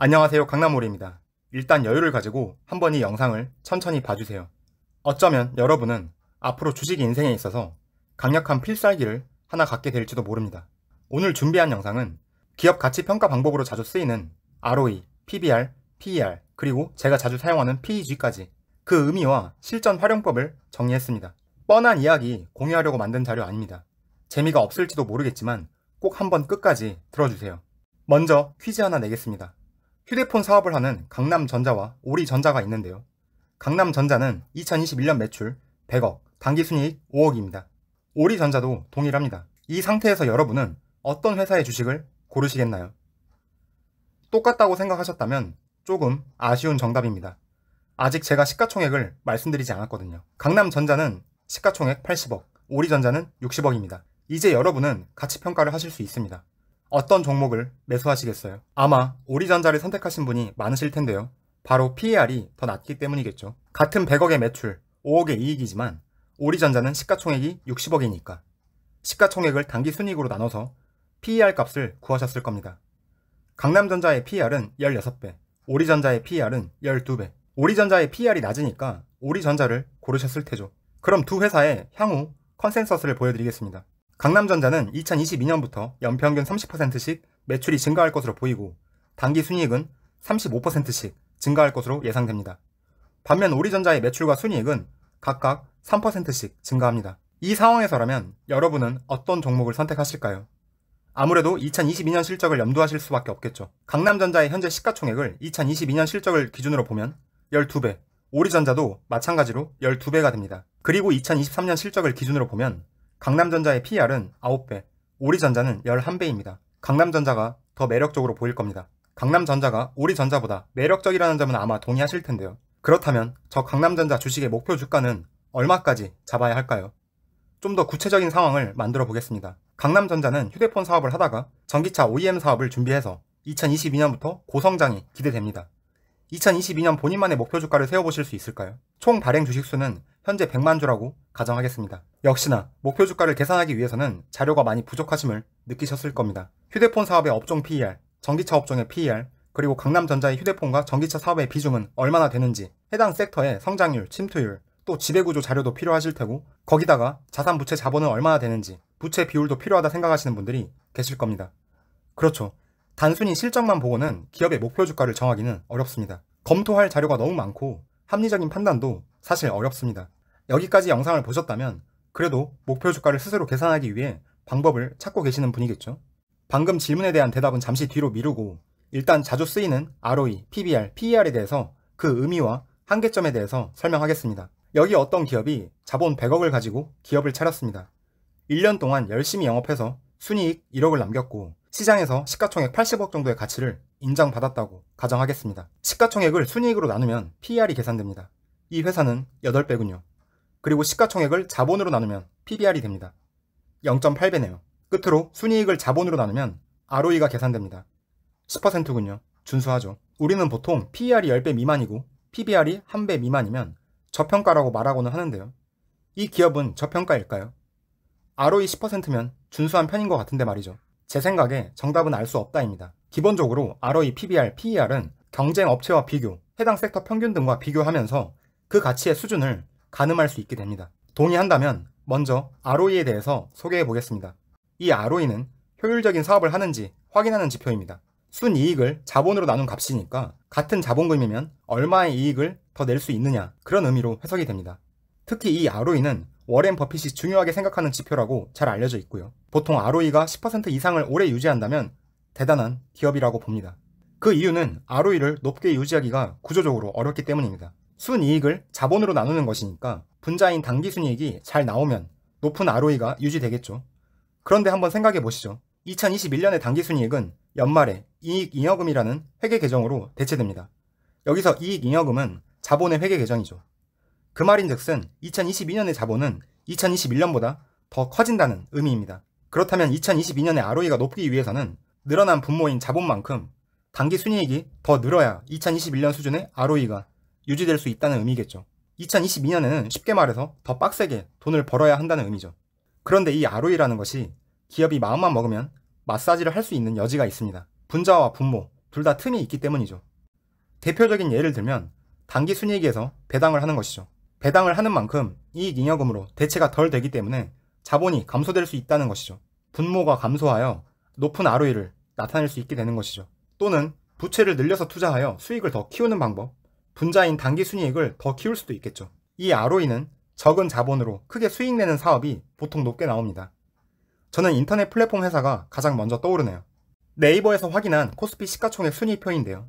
안녕하세요 강남몰입니다. 일단 여유를 가지고 한번 이 영상을 천천히 봐주세요. 어쩌면 여러분은 앞으로 주식 인생에 있어서 강력한 필살기를 하나 갖게 될지도 모릅니다. 오늘 준비한 영상은 기업 가치 평가 방법으로 자주 쓰이는 ROE, PBR, PER, 그리고 제가 자주 사용하는 PEG까지 그 의미와 실전 활용법을 정리했습니다. 뻔한 이야기 공유하려고 만든 자료 아닙니다. 재미가 없을지도 모르겠지만 꼭 한번 끝까지 들어주세요. 먼저 퀴즈 하나 내겠습니다. 휴대폰 사업을 하는 강남전자와 오리전자가 있는데요. 강남전자는 2021년 매출 100억, 당기순이익 5억입니다. 오리전자도 동일합니다. 이 상태에서 여러분은 어떤 회사의 주식을 고르시겠나요? 똑같다고 생각하셨다면 조금 아쉬운 정답입니다. 아직 제가 시가총액을 말씀드리지 않았거든요. 강남전자는 시가총액 80억, 오리전자는 60억입니다. 이제 여러분은 가치평가를 하실 수 있습니다. 어떤 종목을 매수하시겠어요? 아마 오리전자를 선택하신 분이 많으실 텐데요. 바로 PER이 더 낮기 때문이겠죠. 같은 100억의 매출, 5억의 이익이지만 오리전자는 시가총액이 60억이니까 시가총액을 단기 순이익으로 나눠서 PER 값을 구하셨을 겁니다. 강남전자의 PER은 16배, 오리전자의 PER은 12배. 오리전자의 PER이 낮으니까 오리전자를 고르셨을 테죠. 그럼 두 회사의 향후 컨센서스를 보여드리겠습니다. 강남전자는 2022년부터 연평균 30%씩 매출이 증가할 것으로 보이고 단기 순이익은 35%씩 증가할 것으로 예상됩니다. 반면 오리전자의 매출과 순이익은 각각 3%씩 증가합니다. 이 상황에서라면 여러분은 어떤 종목을 선택하실까요? 아무래도 2022년 실적을 염두하실 수밖에 없겠죠. 강남전자의 현재 시가총액을 2022년 실적을 기준으로 보면 12배, 오리전자도 마찬가지로 12배가 됩니다. 그리고 2023년 실적을 기준으로 보면 강남전자의 p r 은 9배, 오리전자는 11배입니다. 강남전자가 더 매력적으로 보일 겁니다. 강남전자가 오리전자보다 매력적이라는 점은 아마 동의하실 텐데요. 그렇다면 저 강남전자 주식의 목표 주가는 얼마까지 잡아야 할까요? 좀 더 구체적인 상황을 만들어 보겠습니다. 강남전자는 휴대폰 사업을 하다가 전기차 OEM 사업을 준비해서 2022년부터 고성장이 기대됩니다. 2022년 본인만의 목표 주가를 세워보실 수 있을까요? 총 발행 주식수는 현재 100만 주라고 가정하겠습니다. 역시나 목표 주가를 계산하기 위해서는 자료가 많이 부족하심을 느끼셨을 겁니다. 휴대폰 사업의 업종 PER, 전기차 업종의 PER, 그리고 강남전자의 휴대폰과 전기차 사업의 비중은 얼마나 되는지, 해당 섹터의 성장률, 침투율, 또 지배구조 자료도 필요하실 테고, 거기다가 자산 부채 자본은 얼마나 되는지, 부채 비율도 필요하다 생각하시는 분들이 계실 겁니다. 그렇죠. 단순히 실적만 보고는 기업의 목표 주가를 정하기는 어렵습니다. 검토할 자료가 너무 많고 합리적인 판단도 사실 어렵습니다. 여기까지 영상을 보셨다면 그래도 목표 주가를 스스로 계산하기 위해 방법을 찾고 계시는 분이겠죠? 방금 질문에 대한 대답은 잠시 뒤로 미루고 일단 자주 쓰이는 ROE, PBR, PER에 대해서 그 의미와 한계점에 대해서 설명하겠습니다. 여기 어떤 기업이 자본 100억을 가지고 기업을 차렸습니다. 1년 동안 열심히 영업해서 순이익 1억을 남겼고 시장에서 시가총액 80억 정도의 가치를 인정받았다고 가정하겠습니다. 시가총액을 순이익으로 나누면 PER이 계산됩니다. 이 회사는 8배군요. 그리고 시가총액을 자본으로 나누면 PBR이 됩니다. 0.8배네요. 끝으로 순이익을 자본으로 나누면 ROE가 계산됩니다. 10%군요. 준수하죠. 우리는 보통 PER이 10배 미만이고 PBR이 1배 미만이면 저평가라고 말하고는 하는데요. 이 기업은 저평가일까요? ROE 10%면 준수한 편인 것 같은데 말이죠. 제 생각에 정답은 알 수 없다입니다. 기본적으로 ROE, PBR, PER은 경쟁 업체와 비교, 해당 섹터 평균 등과 비교하면서 그 가치의 수준을 가늠할 수 있게 됩니다. 동의한다면 먼저 ROE에 대해서 소개해 보겠습니다. 이 ROE는 효율적인 사업을 하는지 확인하는 지표입니다. 순이익을 자본으로 나눈 값이니까 같은 자본금이면 얼마의 이익을 더 낼 수 있느냐 그런 의미로 해석이 됩니다. 특히 이 ROE는 워렌 버핏이 중요하게 생각하는 지표라고 잘 알려져 있고요. 보통 ROE가 10% 이상을 오래 유지한다면 대단한 기업이라고 봅니다. 그 이유는 ROE를 높게 유지하기가 구조적으로 어렵기 때문입니다. 순이익을 자본으로 나누는 것이니까 분자인 당기순이익이 잘 나오면 높은 ROE가 유지되겠죠. 그런데 한번 생각해 보시죠. 2021년의 당기순이익은 연말에 이익잉여금이라는 회계계정으로 대체됩니다. 여기서 이익잉여금은 자본의 회계계정이죠. 그 말인즉슨 2022년의 자본은 2021년보다 더 커진다는 의미입니다. 그렇다면 2022년의 ROE가 높기 위해서는 늘어난 분모인 자본만큼 단기 순이익이 더 늘어야 2021년 수준의 ROE가 유지될 수 있다는 의미겠죠. 2022년에는 쉽게 말해서 더 빡세게 돈을 벌어야 한다는 의미죠. 그런데 이 ROE라는 것이 기업이 마음만 먹으면 마사지를 할 수 있는 여지가 있습니다. 분자와 분모 둘 다 틈이 있기 때문이죠. 대표적인 예를 들면 단기 순이익에서 배당을 하는 것이죠. 배당을 하는 만큼 이익잉여금으로 대체가 덜 되기 때문에 자본이 감소될 수 있다는 것이죠. 분모가 감소하여 높은 ROE를 나타낼 수 있게 되는 것이죠. 또는 부채를 늘려서 투자하여 수익을 더 키우는 방법, 분자인 단기순이익을 더 키울 수도 있겠죠. 이 ROE는 적은 자본으로 크게 수익 내는 사업이 보통 높게 나옵니다. 저는 인터넷 플랫폼 회사가 가장 먼저 떠오르네요. 네이버에서 확인한 코스피 시가총액 순위표인데요.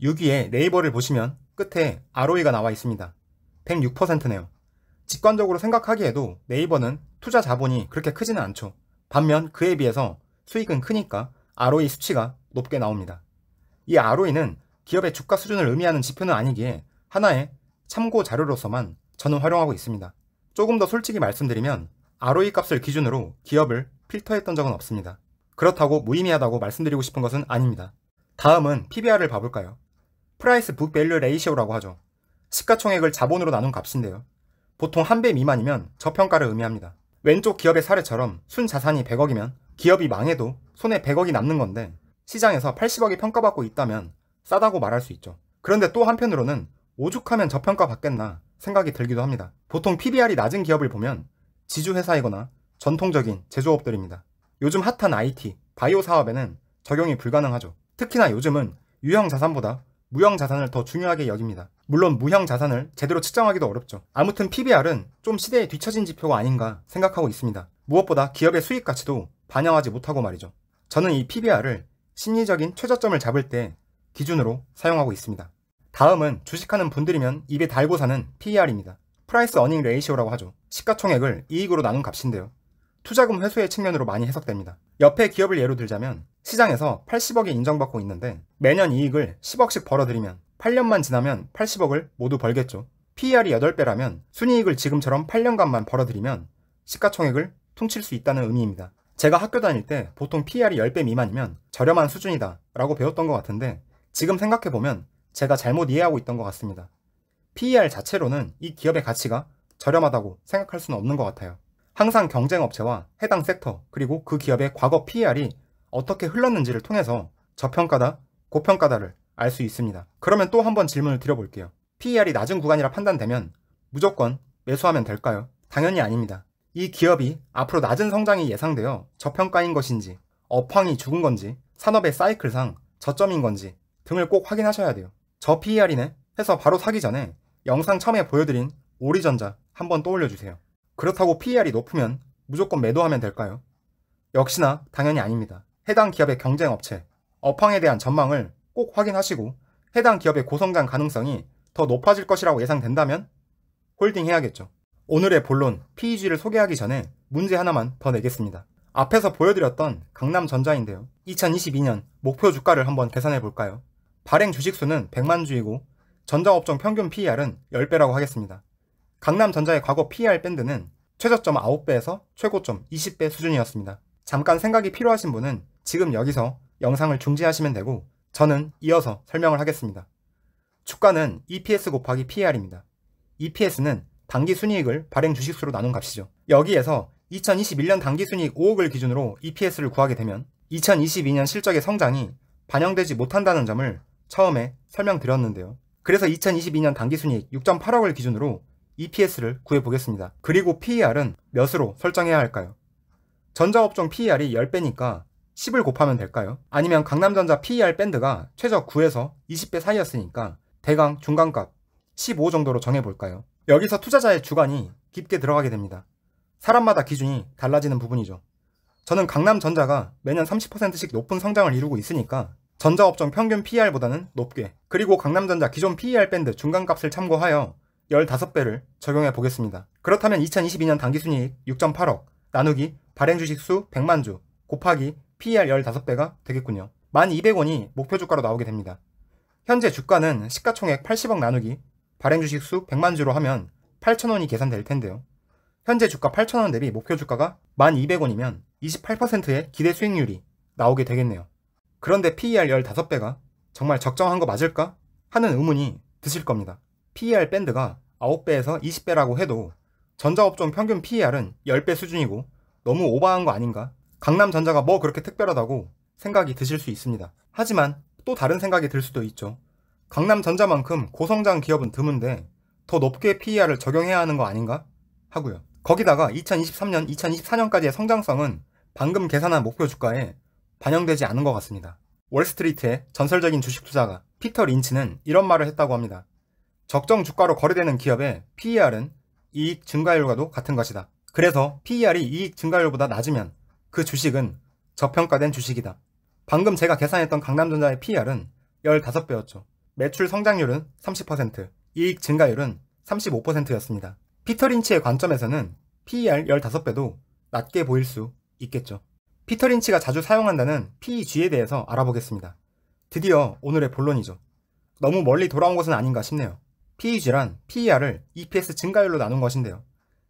6위에 네이버를 보시면 끝에 ROE가 나와 있습니다. 106%네요. 직관적으로 생각하기에도 네이버는 투자 자본이 그렇게 크지는 않죠. 반면 그에 비해서 수익은 크니까 ROE 수치가 높게 나옵니다. 이 ROE는 기업의 주가 수준을 의미하는 지표는 아니기에 하나의 참고 자료로서만 저는 활용하고 있습니다. 조금 더 솔직히 말씀드리면 ROE 값을 기준으로 기업을 필터했던 적은 없습니다. 그렇다고 무의미하다고 말씀드리고 싶은 것은 아닙니다. 다음은 PBR을 봐볼까요? 프라이스 북 밸류 레이시오라고 하죠. 시가총액을 자본으로 나눈 값인데요. 보통 한 배 미만이면 저평가를 의미합니다. 왼쪽 기업의 사례처럼 순 자산이 100억이면 기업이 망해도 손에 100억이 남는 건데 시장에서 80억이 평가받고 있다면 싸다고 말할 수 있죠. 그런데 또 한편으로는 오죽하면 저평가 받겠나 생각이 들기도 합니다. 보통 PBR이 낮은 기업을 보면 지주회사이거나 전통적인 제조업들입니다. 요즘 핫한 IT, 바이오 사업에는 적용이 불가능하죠. 특히나 요즘은 유형 자산보다 무형 자산을 더 중요하게 여깁니다. 물론 무형 자산을 제대로 측정하기도 어렵죠. 아무튼 PBR은 좀 시대에 뒤처진 지표가 아닌가 생각하고 있습니다. 무엇보다 기업의 수익 가치도 반영하지 못하고 말이죠. 저는 이 PBR을 심리적인 최저점을 잡을 때 기준으로 사용하고 있습니다. 다음은 주식하는 분들이면 입에 달고 사는 PER입니다. 프라이스 어닝 레이시오라고 하죠. 시가총액을 이익으로 나눈 값인데요. 투자금 회수의 측면으로 많이 해석됩니다. 옆에 기업을 예로 들자면 시장에서 80억이 인정받고 있는데 매년 이익을 10억씩 벌어들이면 8년만 지나면 80억을 모두 벌겠죠. PER이 8배라면 순이익을 지금처럼 8년간만 벌어들이면 시가총액을 퉁칠 수 있다는 의미입니다. 제가 학교 다닐 때 보통 PER이 10배 미만이면 저렴한 수준이다 라고 배웠던 것 같은데 지금 생각해보면 제가 잘못 이해하고 있던 것 같습니다. PER 자체로는 이 기업의 가치가 저렴하다고 생각할 수는 없는 것 같아요. 항상 경쟁업체와 해당 섹터 그리고 그 기업의 과거 PER이 어떻게 흘렀는지를 통해서 저평가다, 고평가다를 알수 있습니다. 그러면 또 한 번 질문을 드려볼게요. PER이 낮은 구간이라 판단되면 무조건 매수하면 될까요? 당연히 아닙니다. 이 기업이 앞으로 낮은 성장이 예상되어 저평가인 것인지 업황이 죽은 건지 산업의 사이클상 저점인 건지 등을 꼭 확인하셔야 돼요. 저 PER이네 해서 바로 사기 전에 영상 처음에 보여드린 오리전자 한번 떠올려 주세요. 그렇다고 PER이 높으면 무조건 매도하면 될까요? 역시나 당연히 아닙니다. 해당 기업의 경쟁 업체, 업황에 대한 전망을 꼭 확인하시고 해당 기업의 고성장 가능성이 더 높아질 것이라고 예상된다면 홀딩해야겠죠. 오늘의 본론 PEG를 소개하기 전에 문제 하나만 더 내겠습니다. 앞에서 보여드렸던 강남전자인데요. 2022년 목표 주가를 한번 계산해 볼까요? 발행 주식수는 100만 주이고 전자업종 평균 PER은 10배라고 하겠습니다. 강남전자의 과거 PER 밴드는 최저점 9배에서 최고점 20배 수준이었습니다. 잠깐 생각이 필요하신 분은 지금 여기서 영상을 중지하시면 되고 저는 이어서 설명을 하겠습니다. 주가는 EPS 곱하기 PER입니다. EPS는 단기 순이익을 발행 주식수로 나눈 값이죠. 여기에서 2021년 단기 순이익 5억을 기준으로 EPS를 구하게 되면 2022년 실적의 성장이 반영되지 못한다는 점을 처음에 설명드렸는데요. 그래서 2022년 단기 순이익 6.8억을 기준으로 EPS를 구해보겠습니다. 그리고 PER은 몇으로 설정해야 할까요? 전자업종 PER이 10배니까 10을 곱하면 될까요? 아니면 강남전자 PER 밴드가 최저 9에서 20배 사이였으니까 대강 중간값 15 정도로 정해볼까요? 여기서 투자자의 주관이 깊게 들어가게 됩니다. 사람마다 기준이 달라지는 부분이죠. 저는 강남전자가 매년 30%씩 높은 성장을 이루고 있으니까 전자업종 평균 PER보다는 높게 그리고 강남전자 기존 PER 밴드 중간값을 참고하여 15배를 적용해 보겠습니다. 그렇다면 2022년 단기순이익 6.8억 나누기 발행 주식수 100만 주 곱하기 PER 15배가 되겠군요. 1200원이 목표 주가로 나오게 됩니다. 현재 주가는 시가총액 80억 나누기 발행 주식 수 100만 주로 하면 8,000원이 계산될 텐데요. 현재 주가 8,000원 대비 목표 주가가 1,200원이면 28%의 기대 수익률이 나오게 되겠네요. 그런데 PER 15배가 정말 적정한 거 맞을까? 하는 의문이 드실 겁니다. PER 밴드가 9배에서 20배라고 해도 전자업종 평균 PER은 10배 수준이고 너무 오버한 거 아닌가 강남전자가 뭐 그렇게 특별하다고 생각이 드실 수 있습니다. 하지만 또 다른 생각이 들 수도 있죠. 강남전자만큼 고성장 기업은 드문데 더 높게 PER을 적용해야 하는 거 아닌가 하고요. 거기다가 2023년, 2024년까지의 성장성은 방금 계산한 목표 주가에 반영되지 않은 것 같습니다. 월스트리트의 전설적인 주식 투자가 피터 린치는 이런 말을 했다고 합니다. 적정 주가로 거래되는 기업의 PER은 이익 증가율과도 같은 것이다. 그래서 PER이 이익 증가율보다 낮으면 그 주식은 저평가된 주식이다. 방금 제가 계산했던 강남전자의 p r 은 15배였죠. 매출 성장률은 30%, 이익 증가율은 35%였습니다. 피터 린치의 관점에서는 PER 15배도 낮게 보일 수 있겠죠. 피터 린치가 자주 사용한다는 PEG에 대해서 알아보겠습니다. 드디어 오늘의 본론이죠. 너무 멀리 돌아온 것은 아닌가 싶네요. PEG란 PER을 EPS 증가율로 나눈 것인데요.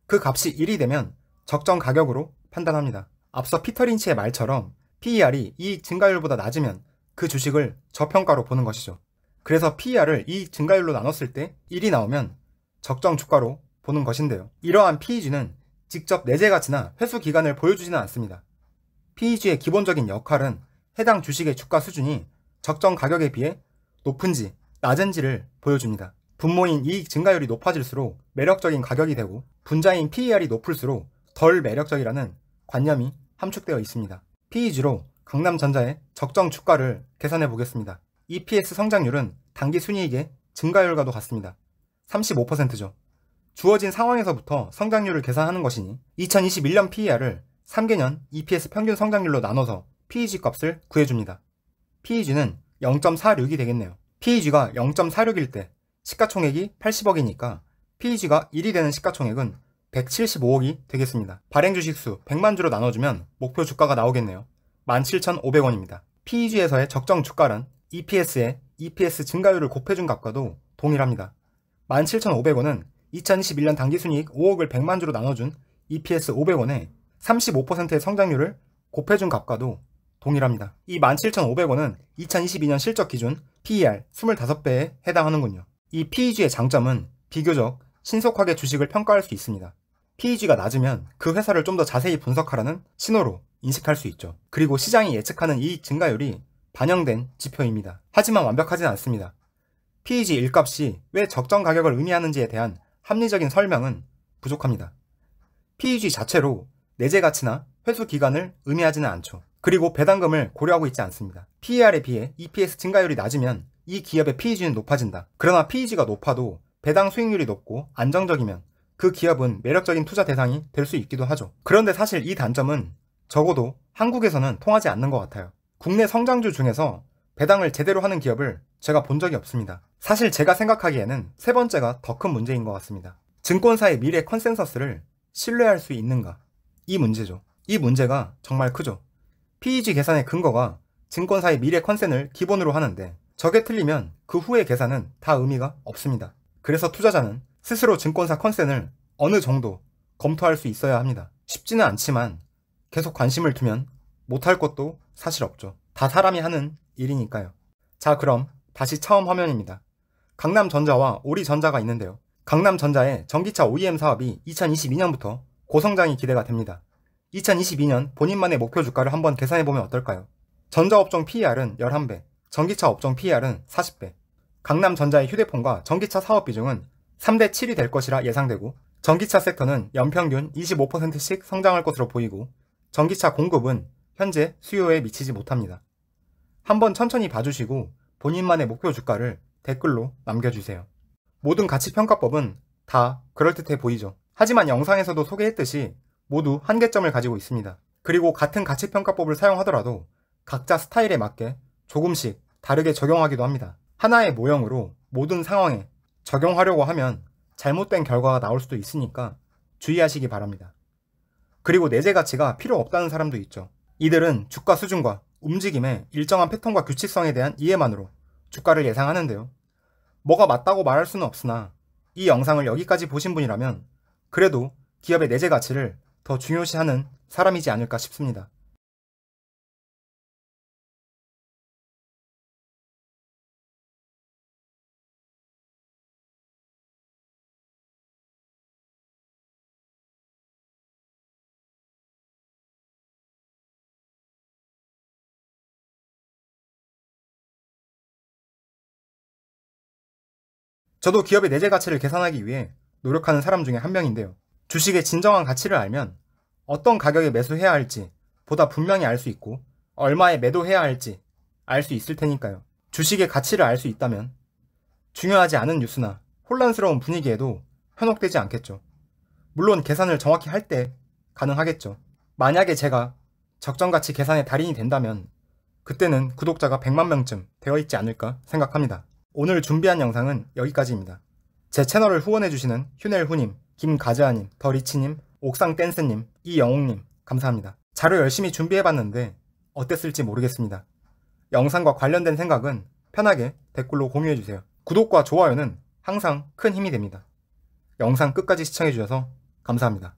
그 값이 1이 되면 적정 가격으로 판단합니다. 앞서 피터 린치의 말처럼 PER이 이익 증가율보다 낮으면 그 주식을 저평가로 보는 것이죠. 그래서 PER을 이익 증가율로 나눴을 때 1이 나오면 적정 주가로 보는 것인데요. 이러한 PEG는 직접 내재 가치나 회수 기간을 보여주지는 않습니다. PEG의 기본적인 역할은 해당 주식의 주가 수준이 적정 가격에 비해 높은지 낮은지를 보여줍니다. 분모인 이익 증가율이 높아질수록 매력적인 가격이 되고 분자인 PER이 높을수록 덜 매력적이라는 관념이 함축되어 있습니다. PEG로 강남전자의 적정 주가를 계산해 보겠습니다. EPS 성장률은 단기 순이익의 증가율과도 같습니다. 35%죠. 주어진 상황에서부터 성장률을 계산하는 것이니 2021년 PER을 3개년 EPS 평균 성장률로 나눠서 PEG 값을 구해줍니다. PEG는 0.46이 되겠네요. PEG가 0.46일 때 시가총액이 80억이니까 PEG가 1이 되는 시가총액은 175억이 되겠습니다. 발행 주식수 100만 주로 나눠주면 목표 주가가 나오겠네요. 17,500원입니다. PEG에서의 적정 주가란 EPS의 EPS 증가율을 곱해준 값과도 동일합니다. 17,500원은 2021년 당기순이익 5억을 100만 주로 나눠준 EPS 500원에 35%의 성장률을 곱해준 값과도 동일합니다. 이 17,500원은 2022년 실적 기준 PER 25배에 해당하는군요. 이 PEG의 장점은 비교적 신속하게 주식을 평가할 수 있습니다. PEG가 낮으면 그 회사를 좀 더 자세히 분석하라는 신호로 인식할 수 있죠. 그리고 시장이 예측하는 이 증가율이 반영된 지표입니다. 하지만 완벽하진 않습니다. PEG 1값이왜 적정 가격을 의미하는지에 대한 합리적인 설명은 부족합니다. PEG 자체로 내재 가치나 회수 기간을 의미하지는 않죠. 그리고 배당금을 고려하고 있지 않습니다. PER에 비해 EPS 증가율이 낮으면 이 기업의 PEG는 높아진다. 그러나 PEG가 높아도 배당 수익률이 높고 안정적이면 그 기업은 매력적인 투자 대상이 될 수 있기도 하죠. 그런데 사실 이 단점은 적어도 한국에서는 통하지 않는 것 같아요. 국내 성장주 중에서 배당을 제대로 하는 기업을 제가 본 적이 없습니다. 사실 제가 생각하기에는 세 번째가 더 큰 문제인 것 같습니다. 증권사의 미래 컨센서스를 신뢰할 수 있는가? 이 문제죠. 이 문제가 정말 크죠. PEG 계산의 근거가 증권사의 미래 컨센을 기본으로 하는데 저게 틀리면 그 후의 계산은 다 의미가 없습니다. 그래서 투자자는 스스로 증권사 컨셉을 어느 정도 검토할 수 있어야 합니다. 쉽지는 않지만 계속 관심을 두면 못할 것도 사실 없죠. 다 사람이 하는 일이니까요. 자 그럼 다시 처음 화면입니다. 강남전자와 오리전자가 있는데요. 강남전자의 전기차 OEM 사업이 2022년부터 고성장이 기대가 됩니다. 2022년 본인만의 목표 주가를 한번 계산해보면 어떨까요? 전자업종 PER은 11배, 전기차 업종 PER은 40배, 강남전자의 휴대폰과 전기차 사업 비중은 3대 7이 될 것이라 예상되고 전기차 섹터는 연평균 25%씩 성장할 것으로 보이고 전기차 공급은 현재 수요에 미치지 못합니다. 한번 천천히 봐주시고 본인만의 목표 주가를 댓글로 남겨주세요. 모든 가치평가법은 다 그럴듯해 보이죠. 하지만 영상에서도 소개했듯이 모두 한계점을 가지고 있습니다. 그리고 같은 가치평가법을 사용하더라도 각자 스타일에 맞게 조금씩 다르게 적용하기도 합니다. 하나의 모형으로 모든 상황에 적용하려고 하면 잘못된 결과가 나올 수도 있으니까 주의하시기 바랍니다. 그리고 내재 가치가 필요 없다는 사람도 있죠. 이들은 주가 수준과 움직임의 일정한 패턴과 규칙성에 대한 이해만으로 주가를 예상하는데요. 뭐가 맞다고 말할 수는 없으나 이 영상을 여기까지 보신 분이라면 그래도 기업의 내재 가치를 더 중요시하는 사람이지 않을까 싶습니다. 저도 기업의 내재 가치를 계산하기 위해 노력하는 사람 중에 한 명인데요. 주식의 진정한 가치를 알면 어떤 가격에 매수해야 할지 보다 분명히 알 수 있고 얼마에 매도해야 할지 알 수 있을 테니까요. 주식의 가치를 알 수 있다면 중요하지 않은 뉴스나 혼란스러운 분위기에도 현혹되지 않겠죠. 물론 계산을 정확히 할 때 가능하겠죠. 만약에 제가 적정가치 계산의 달인이 된다면 그때는 구독자가 100만 명쯤 되어 있지 않을까 생각합니다. 오늘 준비한 영상은 여기까지입니다. 제 채널을 후원해주시는 휴넬후님, 김가즈아님, 더리치님, 옥상댄스님, 이영웅님 감사합니다. 자료 열심히 준비해봤는데 어땠을지 모르겠습니다. 영상과 관련된 생각은 편하게 댓글로 공유해주세요. 구독과 좋아요는 항상 큰 힘이 됩니다. 영상 끝까지 시청해주셔서 감사합니다.